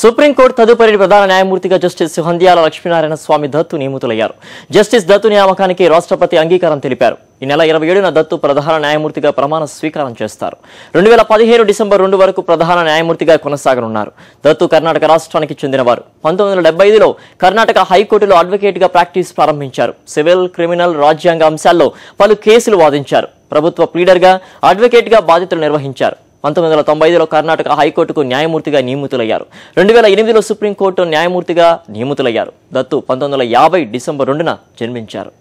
supreme court తదుపరి ప్రధాన న్యాయమూర్తిగా జస్టిస్ హంద్యాల లక్ష్మీనారాయణ స్వామి దత్తు నియమితులయ్యారు జస్టిస్ దత్తు నియామకానికి రాష్ట్రపతి అంగీకారం తెలిపారు ఈ నెల ఇరవై ఏడున దత్తు ప్రధాన న్యాయమూర్తిగా ప్రమాణ స్వీకారం చేస్తారు రెండు వేల పదిహేను డిసెంబర్ రెండు వరకు ప్రధాన న్యాయమూర్తిగా కొనసాగనున్నారు దత్తు కర్ణాటక రాష్ట్రానికి చెందినవారు పంతొమ్మిది వందల ఐదులో కర్ణాటక హైకోర్టులో అడ్వకేట్గా ప్రాక్టీస్ ప్రారంభించారు సివిల్ క్రిమినల్ రాజ్యాంగ అంశాల్లో పలు కేసులు వాదించారు ప్రభుత్వ ప్లీడర్గా అడ్వకేట్గా బాధ్యతలు నిర్వహించారు పంతొమ్మిది వందల తొంభై ఐదులో కర్ణాటక హైకోర్టుకు న్యాయమూర్తిగా నియమితులయ్యారు రెండు వేల ఎనిమిదిలో సుప్రీంకోర్టు న్యాయమూర్తిగా నియమితులయ్యారు దత్తు పంతొమ్మిది వందల యాభై డిసెంబర్ రెండున జన్మించారు